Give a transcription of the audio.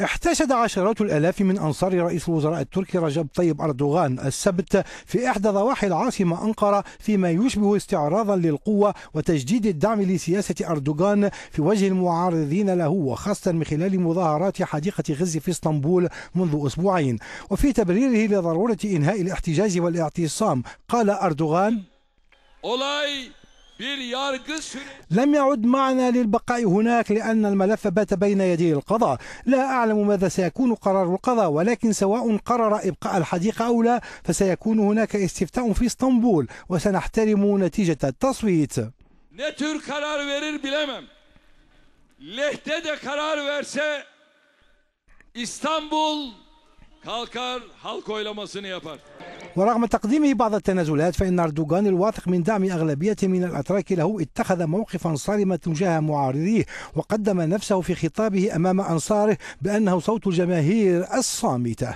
احتشد عشرات الآلاف من أنصار رئيس الوزراء التركي رجب طيب أردوغان السبت في إحدى ضواحي العاصمة أنقرة فيما يشبه استعراضا للقوة وتجديد الدعم لسياسة أردوغان في وجه المعارضين له وخاصة من خلال مظاهرات حديقة غزة في اسطنبول منذ أسبوعين وفي تبريره لضرورة إنهاء الاحتجاج والاعتصام قال أردوغان لم يعد معنا للبقاء هناك لأن الملف بات بين يدي القضاء لا أعلم ماذا سيكون قرار القضاء ولكن سواء قرر إبقاء الحديقة أو لا فسيكون هناك استفتاء في اسطنبول وسنحترم نتيجة التصويت İstanbul kalkar halk oylamasını yapar. ورغم تقديمه بعض التنازلات فإن أردوغان الواثق من دعم أغلبية من الأتراك له اتخذ موقفا صارما تجاه معارضيه وقدم نفسه في خطابه أمام أنصاره بأنه صوت الجماهير الصامتة